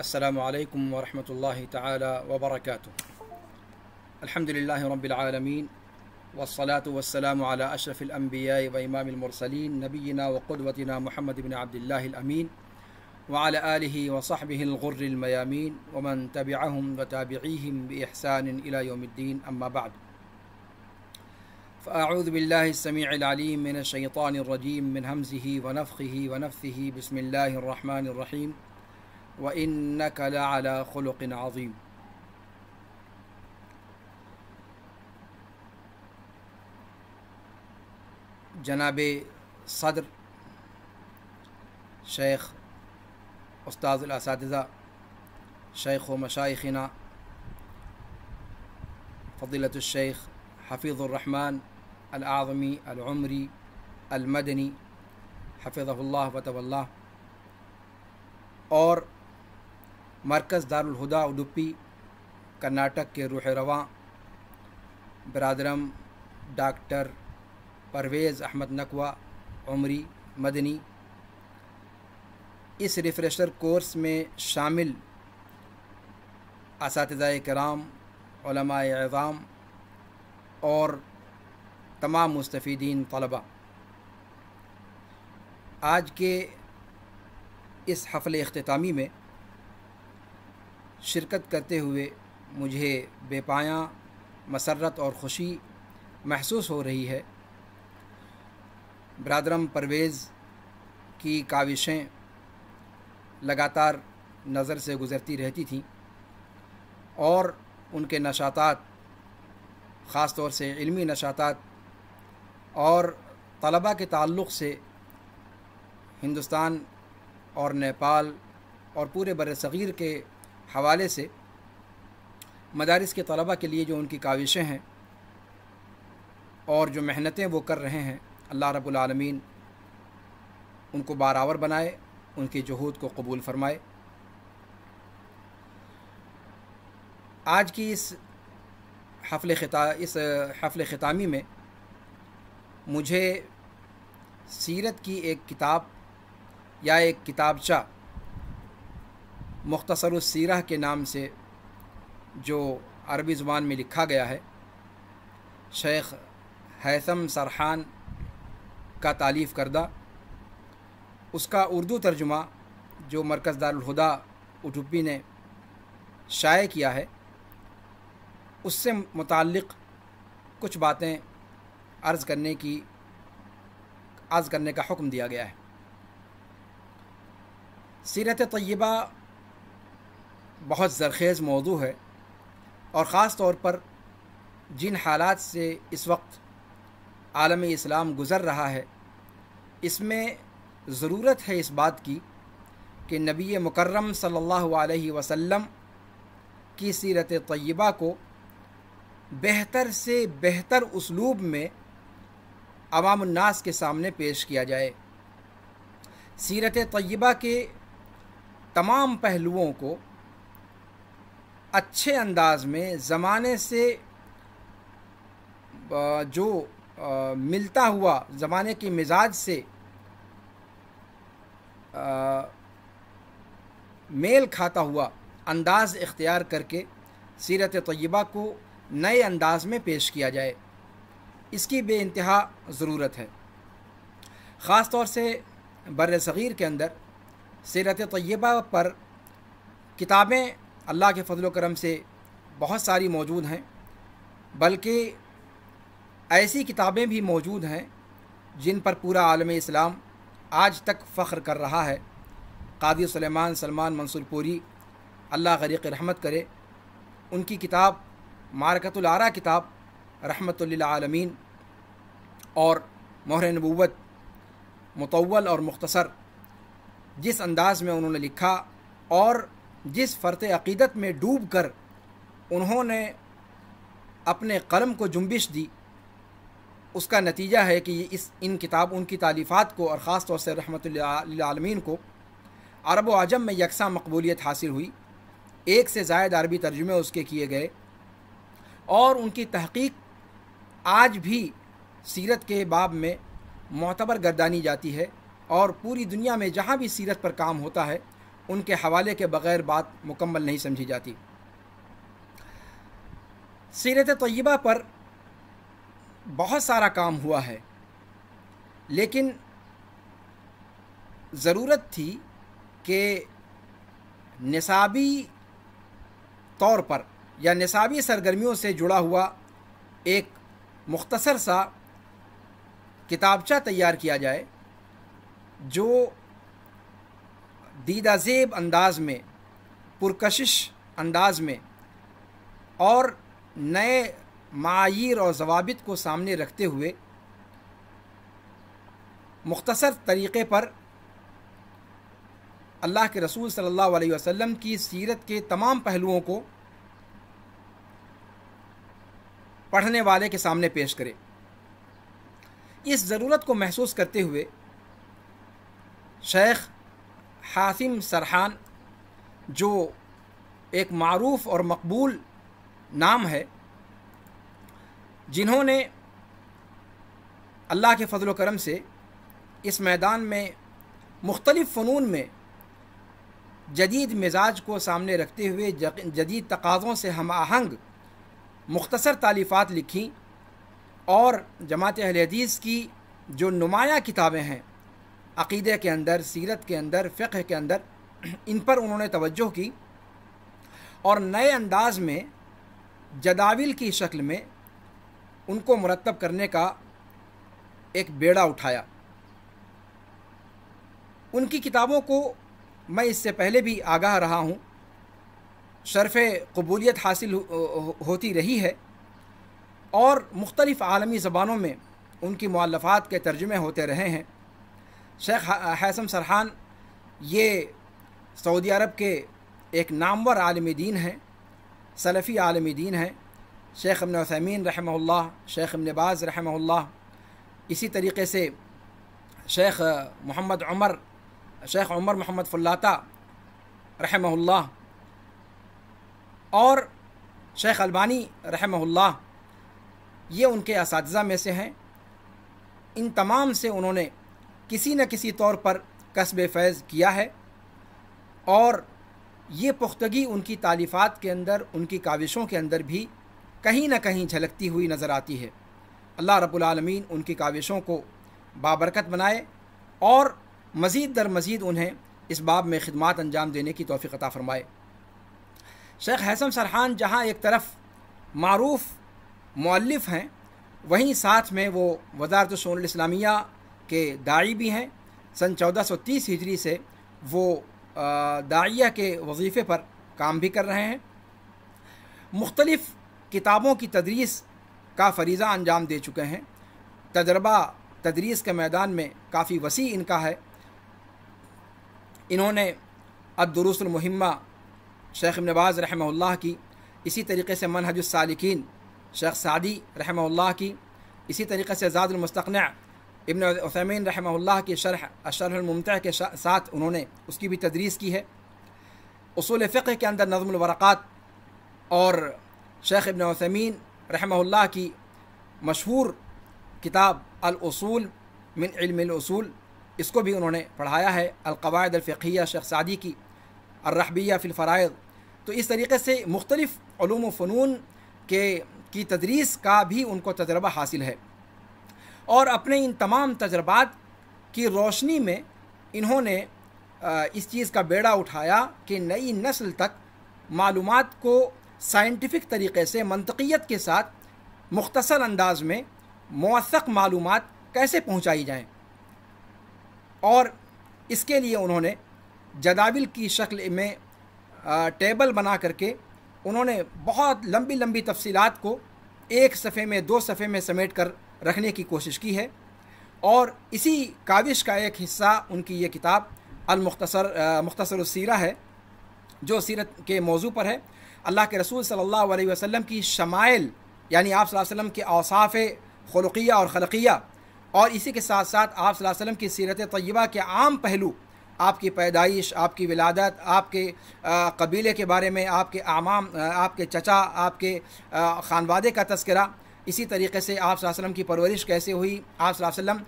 السلام عليكم ورحمة الله تعالى وبركاته. الحمد لله رب العالمين والصلاة والسلام على أشرف الأنبياء وإمام المرسلين نبينا وقدوتنا محمد بن عبد الله الأمين وعلى آله وصحبه الغر الميامين ومن تبعهم وتابعيهم بإحسان إلى يوم الدين أما بعد. فأعوذ بالله السميع العليم من الشيطان الرجيم من همزه ونفخه ونفثه بسم الله الرحمن الرحيم. وإنك لعلى خلق عظيم جناب صدر شيخ أستاذ الأساتذة شيخ مشائخنا فضيلة الشيخ حفيظ الرحمن الأعظمي العمري المدني حفظه الله وتولاه اور मरकज़ दारदा उडुपी कर्नाटक के रूह रवा बरदरम डॉक्टर परवेज़ अहमद नकवा उमरी मदनी इस रिफ़्रेशर कोर्स में शामिल इस कराम और तमाम मुस्तफ़ीदीन तलबा आज के इस हफ़ल अख्तामी में शिरकत करते हुए मुझे बेपाया मसरत और ख़ुशी महसूस हो रही है बरदरम परवेज़ की काविशें लगातार नज़र से गुज़रती रहती थीं और उनके नशातात ख़ास तौर से इल्मी नशातात और तलबा के ताल्लुक़ से हिंदुस्तान और नेपाल और पूरे बर सग़ीर के हवाले से मदारस के तलबा के लिए जो उनकी काविशें हैं और जो मेहनतें वो कर रहे हैं अल्लाह रबालमीन उनको बारावर बनाए उनके जहूद को कबूल फ़रमाए आज की इस हफल खिता इस हफल ख़ितामी में मुझे सीरत की एक किताब या एक किताबचा मुख्तसर सीरा के नाम से जो अरबी ज़ुबान में लिखा गया है शेख हैसम सरहान का तालीफ़ करदा उसका उर्दू तर्जुमा जो मरकज़ दारदा उठुपी ने शाये किया है उससे मुतक़ कुछ बातें अर्ज़ करने की अर्ज़ करने का हुक्म दिया गया है सीरत तयबा बहुत ज़रखेज़ मौजू है और ख़ास तौर पर जिन हालात से इस वक्त आलम इस्लाम गुज़र रहा है इसमें ज़रूरत है इस बात की कि नबी मुकर्रम सल्लल्लाहु अलैहि वसल्लम की सीरत तैयबा को बेहतर से बेहतर उसलूब में अवामनास के सामने पेश किया जाए सीरत तय्यबा के तमाम पहलुओं को अच्छे अंदाज में ज़माने से जो मिलता हुआ ज़माने की मिजाज से मेल खाता हुआ अंदाज इख्तियार करके सीरत तय्यबा को नए अंदाज में पेश किया जाए इसकी बे इंतहा ज़रूरत है ख़ास तौर से बर सग़ीर के अंदर सीरत तय्यबा पर किताबें अल्लाह के फजल करम से बहुत सारी मौजूद हैं बल्कि ऐसी किताबें भी मौजूद हैं जिन पर पूरा आलम इस्लाम आज तक फ़ख्र कर रहा है कादी सलेमान सलमान मंसूरपूरी अल्लाह गरीक रहमत करे उनकी किताब मारकतुलारा किताब रहमतमीन और महर नबूत मतवल और मुख्तसर जिस अंदाज़ में उन्होंने लिखा और जिस फ़र्त अक़ीदत में डूब कर उन्होंने अपने कलम को जुम्बिश दी उसका नतीजा है कि इस इन किताब उनकी तालीफ़ात को और ख़ास तौर से रहमत आलमीन को अरब आजम में यकसा मकबूलियत हासिल हुई एक से जायद अरबी तर्जुमे उसके किए गए और उनकी तहकीक आज भी सीरत के बाब में मोतबर गर्दानी जाती है और पूरी दुनिया में जहाँ भी सीरत पर काम होता है उनके हवाले के बग़ैर बात मुकम्मल नहीं समझी जाती सीरत तयबा पर बहुत सारा काम हुआ है लेकिन ज़रूरत थी कि निसाबी तौर पर या निसाबी सरगर्मियों से जुड़ा हुआ एक मुख्तसर सा किताबचा तैयार किया जाए जो दीदा जेब अंदाज में पुरकशिश अंदाज में और नए मायर और जवाबित को सामने रखते हुए मुख्तसर तरीक़े पर अल्लाह के रसूल सल्लल्लाहु अलैहि वसल्लम की सीरत के तमाम पहलुओं को पढ़ने वाले के सामने पेश करें इस ज़रूरत को महसूस करते हुए शेख हासिम सरहान जो एक मरूफ़ और मकबूल नाम है जिन्होंने अल्लाह के फ़जल करम से इस मैदान में मुख्तलिफ़ फ़नून में जदीद मिजाज को सामने रखते हुए जदीद तकाज़ों से हम आहंग मुख्तर तालीफ़ात लिखी और जमात अहल हदीस की जो नुमाया किताबें हैं अक़ीदे के अंदर सीरत के अंदर फ़िक्र के अंदर इन पर उन्होंने तवज्जो की और नए अंदाज में जदाविल की शक्ल में उनको मुरतब करने का एक बेड़ा उठाया उनकी किताबों को मैं इससे पहले भी आगाह रहा हूँ शरफ़ कबूलियत हासिल होती रही है और मुख्तलिफ़ आलमी ज़बानों में उनकी मल्लफ़ात के तर्जुमे होते रहे हैं शेख हैसम सरहान ये सऊदी अरब के एक नामवर आलम दीन हैं सलफ़ी आलम दीन हैं शेख अमन वसैमीन रहमल्ला शेख अमनबाज रहमल्ला इसी तरीके से शेख मोहम्मद उमर शेख उमर मोहम्मद फुल्लाता रहमल्ला और शेख अलबानी रहमल्ला ये उनके इस में से हैं इन तमाम से उन्होंने किसी न किसी तौर पर कस्ब फैज़ किया है और ये पुख्तगी उनकी तालीफ़ात के अंदर उनकी काविशों के अंदर भी कहीं ना कहीं झलकती हुई नज़र आती है अल्लाह रबालमीन उनकी काविशों को बाबरकत बनाए और मज़ीद दर मज़ीद उन्हें इस बाब में खदमात अंजाम देने की तोफ़ी अता फ़रमाए शेख हैसम सरहान जहाँ एक तरफ मरूफ मौलफ़ हैं वहीं साथ में वो वजारत शून इस्लामिया के दाई भी हैं सन 1430 हिजरी से वो दाइया के वजीफ़े पर काम भी कर रहे हैं मुख्तलफ़ किताबों की तदरीस का फरीज़ा अंजाम दे चुके हैं तजर्बा तदरीस के मैदान में काफ़ी वसी इनका है इन्होंने अदरुसलमहिमा शेख नवाज़ रहम की इसी तरीके से मनहज शेख सादी रहम की इसी तरीके से ज़ादुलमस्तन इबन उसमैन रहमल्ला के शरह अशरममता के साथ उन्होंने उसकी भी तदरीस की है उसूल फ़िक्र के अंदर नज़मवरक़ात और शेख इबन उसमैन रहमल्ला की मशहूर किताब अलसूल मिन इलमसूल इसको भी उन्होंने पढ़ाया है अलकवायद अलफ़िया शेख सादी की अरबिया फ़िलफ़राइज़ तो इस तरीके से मुख्तलिफ़ फ़नून के की तदरीस का भी उनको तजर्बा हासिल है और अपने इन तमाम तजर्बात की रोशनी में इन्होंने इस चीज़ का बेड़ा उठाया कि नई नस्ल तक मालूम को साइंटिफिक तरीके से मनतियत के साथ मुख्तर अंदाज में मौसक मालूम कैसे पहुँचाई जाएँ और इसके लिए उन्होंने जदाविल की शक्ल में टेबल बना करके उन्होंने बहुत लंबी लंबी तफसीत को एक सफ़े में दो सफ़े में समेट कर रखने की कोशिश की है और इसी काविश का एक हिस्सा उनकी ये किताब अलमुख्तसर मुख्तसर सीरा है जो सीरत के मौजू पर है अल्लाह के रसूल सल्लल्लाहु अलैहि वसल्लम की शमाइल यानी आप वसल्लम के अवसाफ़ खलुकिया और खलकिया और इसी के साथ साथ आप वसल्लम की सीरत तय्यबा के आम पहलू आपकी पैदाइश आपकी विलादत आपके कबीले के बारे में आपके आमाम आपके चचा आपके ख़ानवादे का तस्करा इसी तरीके से आप वसल्लम की परवरिश कैसे हुई आप वसल्लम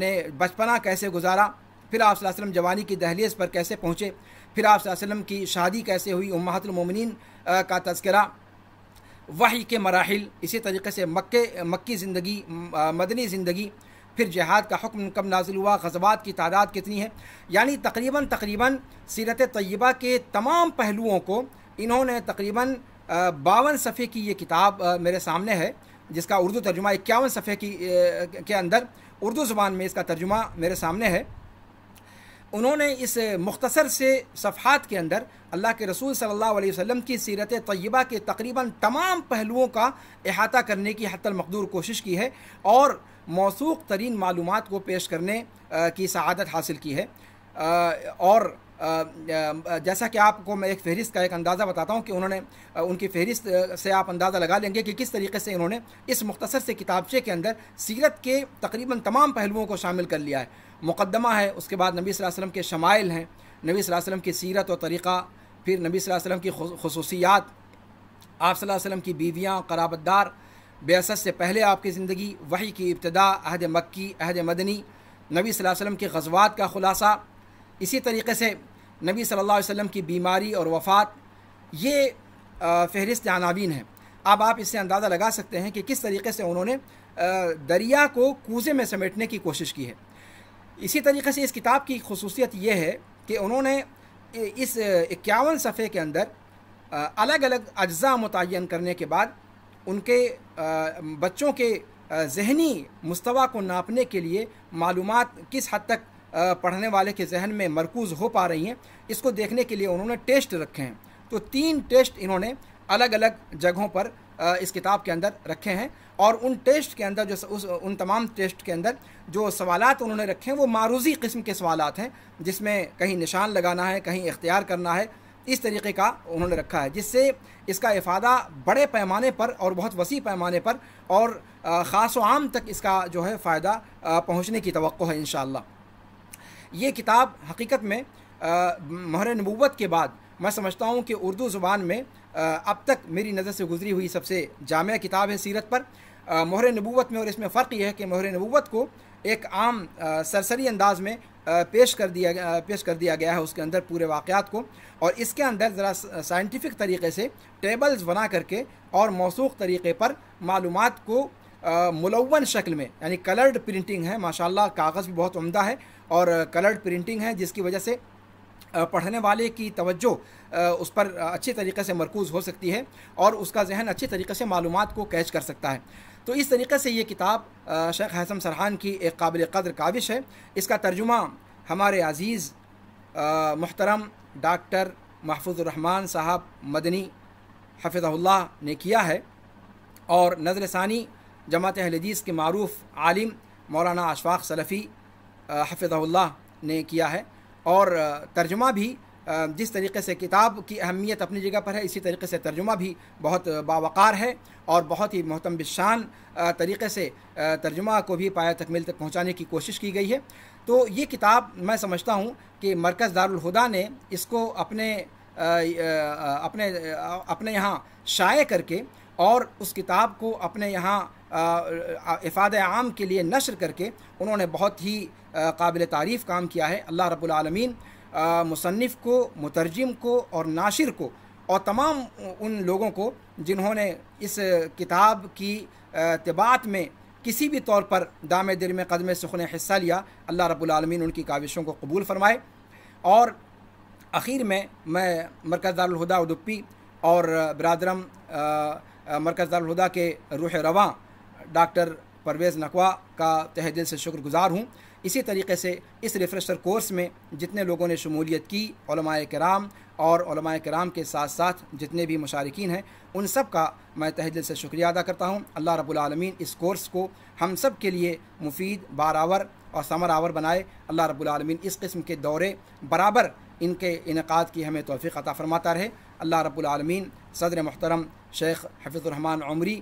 ने बचपना कैसे गुजारा फिर आप वसल्लम जवानी की दहलीस पर कैसे पहुँचे फिर आप वसल्लम की शादी कैसे हुई उम्मातुलमिन का तस्करा वही के मराहल इसी तरीके से मक्के मक्की ज़िंदगी मदनी ज़िंदगी फिर जहाद का हुक्म कब नाजिल हुआ गजबात की तादाद कितनी है यानी तकरीबन तकरीबन सीरत तय्यबा के तमाम पहलुओं को इन्होंने तकरीबन बावन सफ़े की ये किताब मेरे सामने है जिसका उर्दू तर्जुमा इक्यावन सफ़े की के अंदर उर्दू ज़ुबान में इसका तर्जुमा मेरे सामने है उन्होंने इस मुख्तसर से सफ़ात के अंदर अल्लाह के रसूल सल्ला वसम की सीरत तय्यबा के तकरीबन तमाम पहलुओं का अहाता करने की हतमकदूर कोशिश की है और मौसू तरीन मालूम को पेश करने की शहादत हासिल की है और जैसा कि आपको मैं एक फहरिस्त का एक अंदाज़ा बताता हूँ कि उन्होंने उनकी फहरिस्त से आप अंदाज़ा लगा लेंगे कि किस तरीके से इन्होंने इस मुख्तसर से किताबचे के अंदर सीरत के तकरीबन तमाम पहलुओं को शामिल कर लिया है मुकदमा है उसके बाद नबी वसम के शमाइल हैं नबी वसम की सीरत और तरीक़ा फिर नबी वसम की खसूसियात आप वसम की बीवियाँ कराबतदार बेसत से पहले आपकी ज़िंदगी वही की इब्तदा अहद मक्की अहद मदनी नबी वसम के गजवात का ख़ुलासा इसी तरीके से नबी सल्लल्लाहु अलैहि वसल्लम की बीमारी और वफ़ात ये फहरिस्त अनावीन है अब आप इससे अंदाज़ा लगा सकते हैं कि किस तरीके से उन्होंने दरिया को कूजे में समेटने की कोशिश की है इसी तरीके से इस किताब की खसूसियत यह है कि उन्होंने इस इक्यावन सफ़े के अंदर अलग अलग अज्जा मुतन करने के बाद उनके बच्चों के जहनी मुस्तवा को नापने के लिए मालूम किस हद तक पढ़ने वाले के जहन में मरकूज़ हो पा रही हैं इसको देखने के लिए उन्होंने टेस्ट रखे हैं तो तीन टेस्ट इन्होंने अलग अलग जगहों पर इस किताब के अंदर रखे हैं और उन टेस्ट के अंदर जो उस उन तमाम टेस्ट के अंदर जो सवालत उन्होंने रखे हैं वो मारूजी किस्म के सवालत हैं जिसमें कहीं निशान लगाना है कहीं इख्तियार करना है इस तरीके का उन्होंने रखा है जिससे इसका इफादा बड़े पैमाने पर और बहुत वसी पैमाने पर और ख़ास आम तक इसका जो है फ़ायदा पहुँचने की तो है इन ये किताब हकीकत में महर नबूत के बाद मैं समझता हूँ कि उर्दू ज़ुबान में अब तक मेरी नज़र से गुजरी हुई सबसे जाम किताब है सीरत पर महर नबूत में और इसमें फ़र्क यह है कि महर नबूत को एक आम सरसरी अंदाज में पेश कर दिया पेश कर दिया गया है उसके अंदर पूरे वाक़ात को और इसके अंदर ज़रा साइंटिफिक तरीके से टेबल्स बना करके और मौसू तरीके पर मालूम को मुलवन शक्ल में यानी कलर्ड प्रिंटिंग है माशाल्लाह कागज़ भी बहुत उम्दा है और कलर्ड प्रिंटिंग है जिसकी वजह से पढ़ने वाले की तवज्जो उस पर अच्छे तरीके से मरकूज़ हो सकती है और उसका जहन अच्छे तरीके से मालूम को कैच कर सकता है तो इस तरीके से ये किताब शेख हसन सरहान की एक काबिल कदर काविश है इसका तर्जुमा हमारे अज़ीज़ मोहतरम डॉक्टर रहमान साहब मदनी हफिज़ल्ला ने किया है और नज़र सानी जमात हदीस के मरूफ आलिम मौलाना अशफाक सलफ़ी हफ़ल्ला ने किया है और तर्जुमा भी जिस तरीके से किताब की अहमियत अपनी जगह पर है इसी तरीके से तर्जुमा भी बहुत बावक़ार है और बहुत ही महतम शान तरीके से तर्जुमा को भी पाया तकमील तक पहुँचाने की कोशिश की गई है तो ये किताब मैं समझता हूँ कि मरकज़ दारुलहुदा ने इसको अपने अपने अपने यहाँ शाये करके और उस किताब को अपने यहाँ इफ़ाद आम के लिए नशर करके उन्होंने बहुत ही काबिल तारीफ़ काम किया है अल्लाह रबालमीन मुसनफ़ को मुतरजम को और नाशिर को और तमाम उन लोगों को जिन्होंने इस किताब की तबात में किसी भी तौर पर दाम दिल में कदम सुखन हिस्सा लिया अल्लाह रबालमीन उनकी काविशों को कबूल फ़रमाए और आखिर में मैं मरकज़ारहुदा उदुप्पी और बरदरम मरकज़ दारदा के रूह रवा डॉक्टर परवेज़ नकवा का तह दिल से शुक्रगुज़ार हूँ इसी तरीके से इस रिफ़्रेशर कोर्स में जितने लोगों ने शमूलियत की कराम और कराम के साथ साथ जितने भी मशारकिन हैं उन सब का मैं तह दिल से शुक्रिया अदा करता हूँ अल्लाह रबालमीन इस कोर्स को हम सब के लिए मुफीद बारावर और समर आवर बनाए अल्लाह रबालमीन इस किस्म के दौरे बराबर इनके इनका की हमें तोफ़ी अता फ़रमाता रहे अल्लाह रबालमीन सदर मोहतरम शेख हफीज़ुररहमान उमरी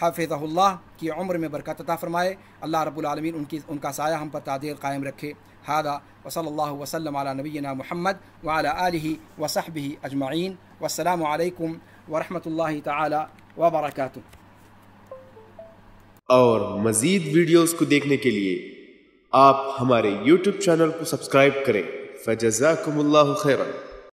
हाफिज़ल्ला की उम्र में बरकत अता फ़रमाए अल्लाह रबालमीन उनकी उनका साया हम पर तादीर कायम रखे हादा वसल वसलम नबीना महमद वाला आलि वसहबी अजमाइन वालकम वरहमल तबरक और मज़ीद वीडियोज़ को देखने के लिए आप हमारे यूट्यूब चैनल को सब्सक्राइब करें फजाकम्ला खैरन